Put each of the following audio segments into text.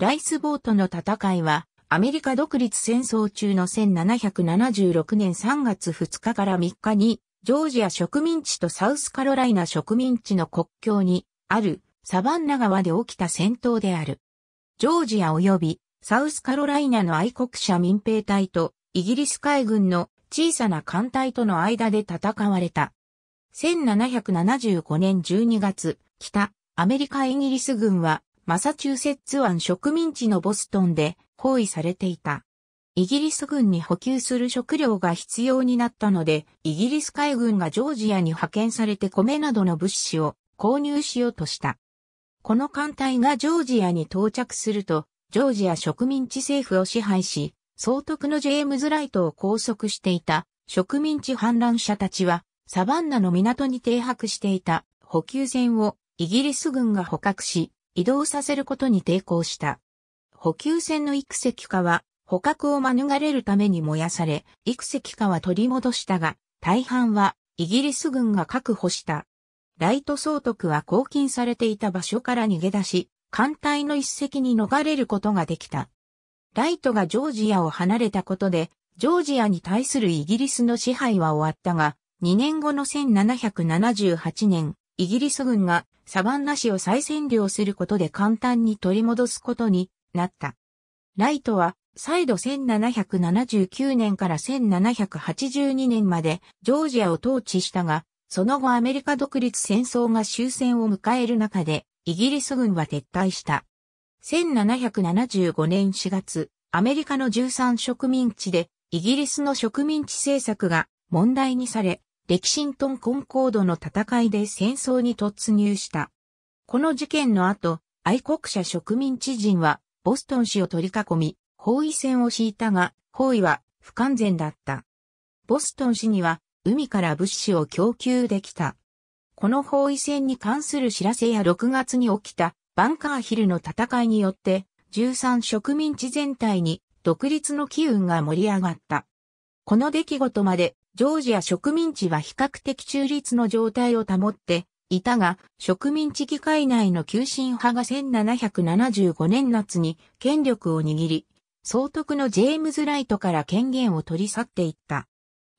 ライスボートの戦いは、アメリカ独立戦争中の1776年3月2日から3日に、ジョージア植民地とサウスカロライナ植民地の国境にあるサバンナ川で起きた戦闘である。ジョージア及びサウスカロライナの愛国者民兵隊とイギリス海軍の小さな艦隊との間で戦われた。1775年12月、北アメリカイギリス軍はマサチューセッツ湾植民地のボストンで包囲されていた。イギリス軍に補給する食料が必要になったので、イギリス海軍がジョージアに派遣されて米などの物資を購入しようとした。この艦隊がジョージアに到着すると、ジョージア植民地政府を支配し、総督のジェームズ・ライトを拘束していた植民地反乱者たちは、サバンナの港に停泊していた補給船をイギリス軍が捕獲し、移動させることに抵抗した。補給船の育石化は捕獲を免れるために燃やされ、育石化は取り戻したが、大半はイギリス軍が確保した。ライト総督は拘禁されていた場所から逃げ出し、艦隊の一隻に逃れることができた。ライトがジョージアを離れたことで、ジョージアに対するイギリスの支配は終わったが、2年後の1778年、イギリス軍がサバンナ市を再占領することで簡単に取り戻すことになった。ライトは再度1779年から1782年までジョージアを統治したが、その後アメリカ独立戦争が終戦を迎える中で、イギリス軍は撤退した。1775年4月、アメリカの13植民地で、イギリスの植民地政策が問題にされ、レキシントン・コンコードの戦いで戦争に突入した。この事件の後、愛国者植民地人はボストン市を取り囲み、包囲戦を敷いたが、包囲は不完全だった。ボストン市には海から物資を供給できた。この包囲戦に関する知らせや6月に起きたバンカーヒルの戦いによって、13植民地全体に独立の機運が盛り上がった。この出来事までジョージア植民地は比較的中立の状態を保っていたが、植民地議会内の急進派が1775年夏に権力を握り、総督のジェームズ・ライトから権限を取り去っていった。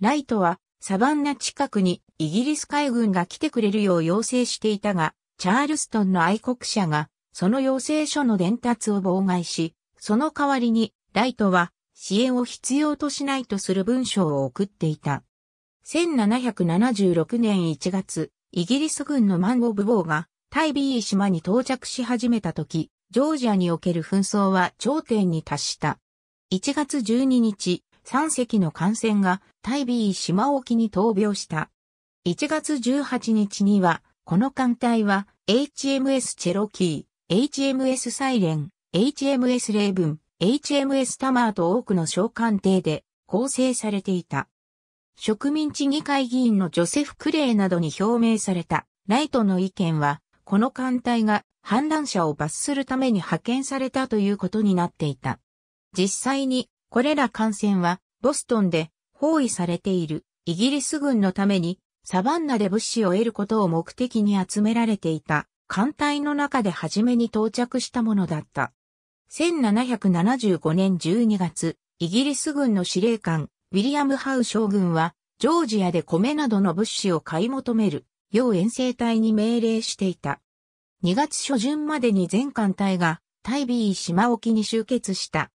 ライトはサバンナ近くにイギリス海軍が来てくれるよう要請していたが、チャールストンの愛国者がその要請書の伝達を妨害し、その代わりにライトは支援を必要としないとする文章を送っていた。1776年1月、イギリス軍のマンゴブボーが、タイビー島に到着し始めた時、ジョージアにおける紛争は頂点に達した。1月12日、3隻の艦船がタイビー島沖に闘病した。1月18日には、この艦隊は HMS チェロキー、HMS サイレン、HMS レイブン、HMS タマーと多くの小官邸で構成されていた。植民地議会議員のジョセフ・クレイなどに表明されたライトの意見は、この艦隊が反乱者を罰するために派遣されたということになっていた。実際に、これら艦船は、ボストンで包囲されているイギリス軍のために、サバンナで物資を得ることを目的に集められていた艦隊の中で初めに到着したものだった。1775年12月、イギリス軍の司令官、ウィリアム・ハウ将軍は、ジョージアで米などの物資を買い求める、要遠征隊に命令していた。2月初旬までに全艦隊が、タイビー島沖に集結した。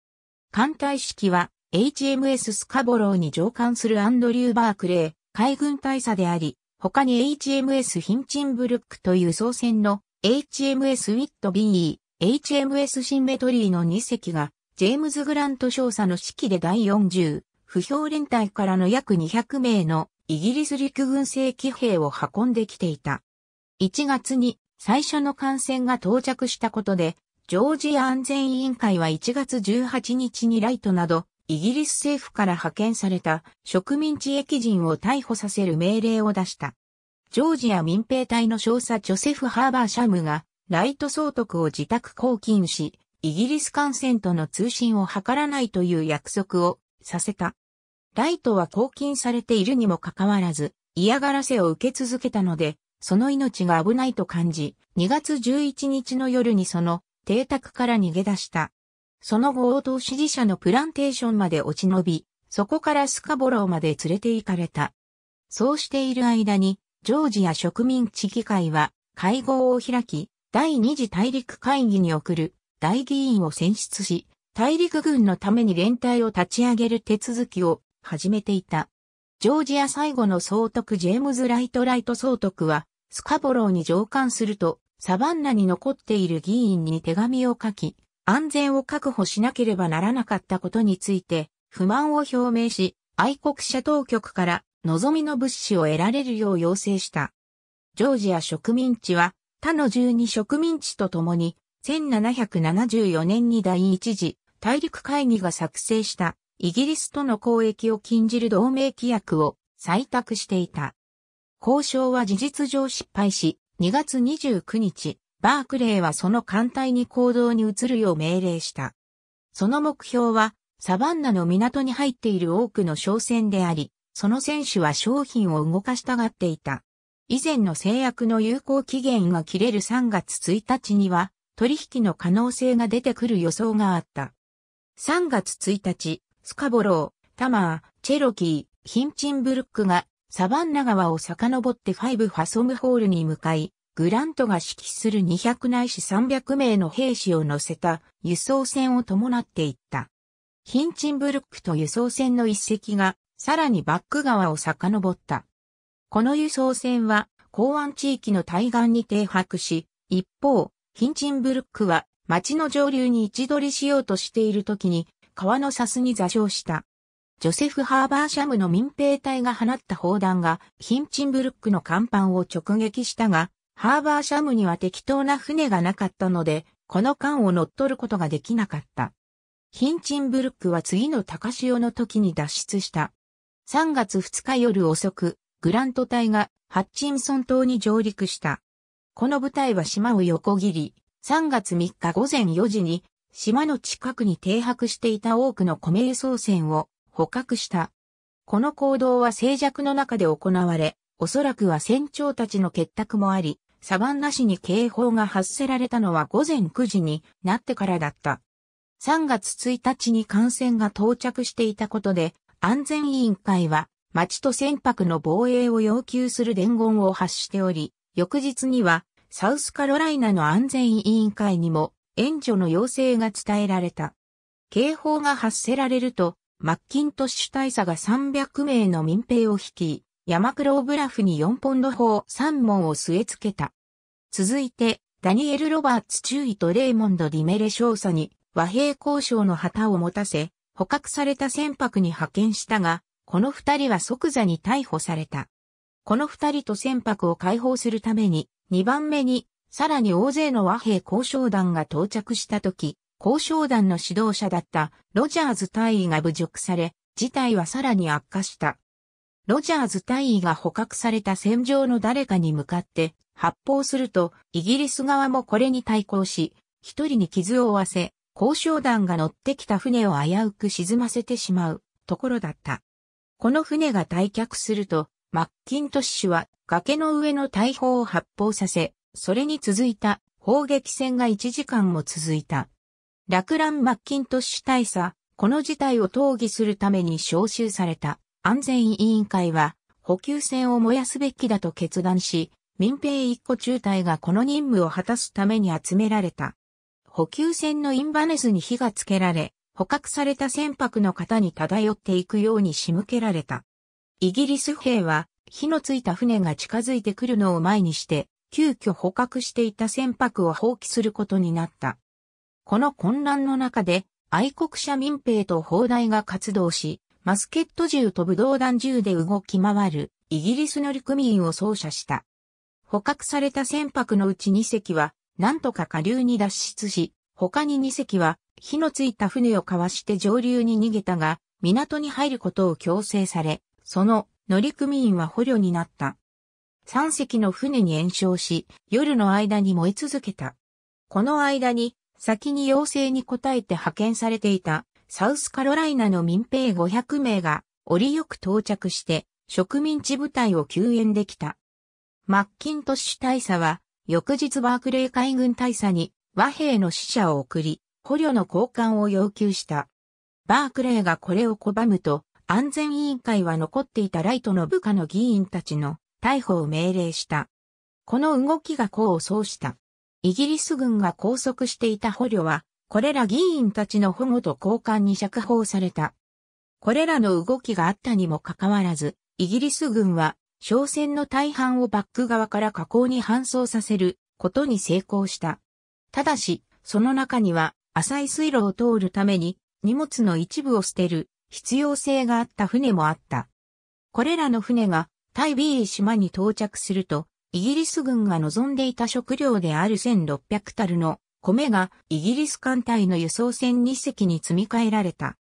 艦隊式は、HMS スカボローに乗艦するアンドリュー・バークレー、海軍大佐であり、他に HMS ヒンチンブルックという総船の HMS ウィットビー、HMS シンメトリーの2隻が、ジェームズ・グラント少佐の指揮で第40、不評連隊からの約200名のイギリス陸軍正規兵を運んできていた。1月に最初の艦船が到着したことで、ジョージア安全委員会は1月18日にライトなど、イギリス政府から派遣された植民地駅人を逮捕させる命令を出した。ジョージア民兵隊の少佐ジョセフ・ハーバー・シャムがライト総督を自宅拘禁し、イギリス艦船との通信を図らないという約束をさせた。ライトは拘禁されているにもかかわらず、嫌がらせを受け続けたので、その命が危ないと感じ、2月11日の夜にその邸宅から逃げ出した。その後、応答支持者のプランテーションまで落ち延び、そこからスカボローまで連れて行かれた。そうしている間に、ジョージア植民地議会は会合を開き、第二次大陸会議に送る大議員を選出し、大陸軍のために連帯を立ち上げる手続きを始めていた。ジョージア最後の総督ジェームズ・ライト・ライト総督は、スカボローに上官すると、サバンナに残っている議員に手紙を書き、安全を確保しなければならなかったことについて、不満を表明し、愛国者当局から望みの物資を得られるよう要請した。ジョージア植民地は他の十二植民地とともに、1774年に第一次大陸会議が作成したイギリスとの交易を禁じる同盟規約を採択していた。交渉は事実上失敗し、2月29日、バークレーはその艦隊に行動に移るよう命令した。その目標は、サバンナの港に入っている多くの商船であり、その選手は商品を動かしたがっていた。以前の制約の有効期限が切れる3月1日には、取引の可能性が出てくる予想があった。3月1日、スカボロー、タマー、チェロキー、ヒンチンブルックがサバンナ川を遡ってファイブファソムホールに向かい、グラントが指揮する200ないし300名の兵士を乗せた輸送船を伴っていった。ヒンチンブルックと輸送船の一隻がさらにバック川を遡った。この輸送船は、港湾地域の対岸に停泊し、一方、ヒンチンブルックは町の上流に位置取りしようとしている時に、川の砂州に座礁した。ジョセフ・ハーバーシャムの民兵隊が放った砲弾がヒンチンブルックの甲板を直撃したが、ハーバーシャムには適当な船がなかったので、この艦を乗っ取ることができなかった。ヒンチンブルックは次の高潮の時に脱出した。3月2日夜遅く、グラント隊がハッチンソン島に上陸した。この部隊は島を横切り、3月3日午前4時に島の近くに停泊していた多くの米輸送船を捕獲した。この行動は静寂の中で行われ、おそらくは船長たちの結託もあり、サバンナ市に警報が発せられたのは午前9時になってからだった。3月1日に艦船が到着していたことで、安全委員会は町と船舶の防衛を要求する伝言を発しており、翌日にはサウスカロライナの安全委員会にも援助の要請が伝えられた。警報が発せられると、マッキントッシュ大佐が300名の民兵を率い、山黒オブラフに4ポンド砲3門を据え付けた。続いて、ダニエル・ロバーツ中尉とレイモンド・ディメレ少佐に和平交渉の旗を持たせ、捕獲された船舶に派遣したが、この二人は即座に逮捕された。この二人と船舶を解放するために、二番目に、さらに大勢の和平交渉団が到着した時、交渉団の指導者だったロジャーズ大尉が侮辱され、事態はさらに悪化した。ロジャーズ大尉が捕獲された戦場の誰かに向かって発砲すると、イギリス側もこれに対抗し、一人に傷を負わせ、交渉団が乗ってきた船を危うく沈ませてしまうところだった。この船が退却すると、マッキントッシュは崖の上の大砲を発砲させ、それに続いた砲撃戦が1時間も続いた。落乱マッキントッシュ大佐、この事態を討議するために招集された安全委員会は補給船を燃やすべきだと決断し、民兵一個中隊がこの任務を果たすために集められた。補給船のインバネスに火がつけられ、捕獲された船舶の方に漂っていくように仕向けられた。イギリス兵は火のついた船が近づいてくるのを前にして、急遽捕獲していた船舶を放棄することになった。この混乱の中で、愛国者民兵と砲台が活動し、マスケット銃と武道弾銃で動き回る、イギリスの陸民を操作した。捕獲された船舶のうち2隻は、なんとか下流に脱出し、他に2隻は火のついた船をかわして上流に逃げたが、港に入ることを強制され、その乗組員は捕虜になった。3隻の船に延焼し、夜の間に燃え続けた。この間に、先に要請に応えて派遣されていた、サウスカロライナの民兵500名が、折りよく到着して、植民地部隊を救援できた。マッキントッシュ大佐は、翌日バークレー海軍大佐に和平の使者を送り、捕虜の交換を要求した。バークレーがこれを拒むと、安全委員会は残っていたライトの部下の議員たちの逮捕を命令した。この動きが功を奏した。イギリス軍が拘束していた捕虜は、これら議員たちの保護と交換に釈放された。これらの動きがあったにもかかわらず、イギリス軍は、商船の大半をバック側から河口に搬送させることに成功した。ただし、その中には浅い水路を通るために荷物の一部を捨てる必要性があった船もあった。これらの船がタイビー島に到着すると、イギリス軍が望んでいた食料である1600タルの米がイギリス艦隊の輸送船2隻に積み替えられた。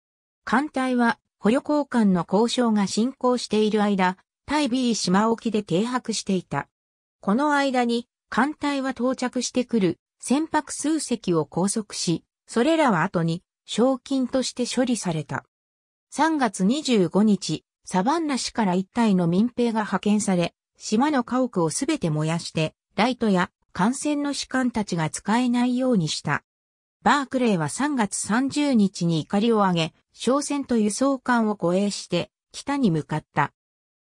艦隊は捕虜交換の交渉が進行している間、タイビー島沖で停泊していた。この間に艦隊は到着してくる船舶数隻を拘束し、それらは後に賞金として処理された。3月25日、サバンナ市から一体の民兵が派遣され、島の家屋をすべて燃やして、ライトや艦船の士官たちが使えないようにした。バークレーは3月30日に怒りを上げ、商船と輸送艦を護衛して、北に向かった。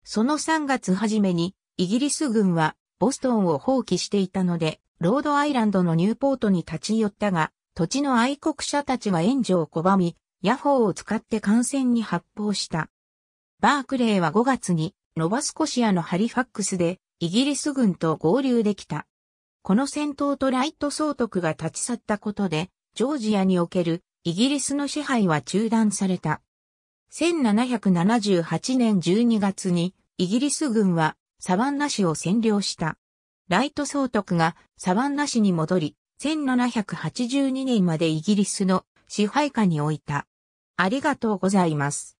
その3月初めに、イギリス軍はボストンを放棄していたので、ロードアイランドのニューポートに立ち寄ったが、土地の愛国者たちは援助を拒み、ヤホーを使って艦船に発砲した。バークレーは5月に、ノバスコシアのハリファックスで、イギリス軍と合流できた。この戦闘とライト総督が立ち去ったことで、ジョージアにおけるイギリスの支配は中断された。1778年12月にイギリス軍はサバンナ市を占領した。ライト総督がサワンナ市に戻り、1782年までイギリスの支配下に置いた。ありがとうございます。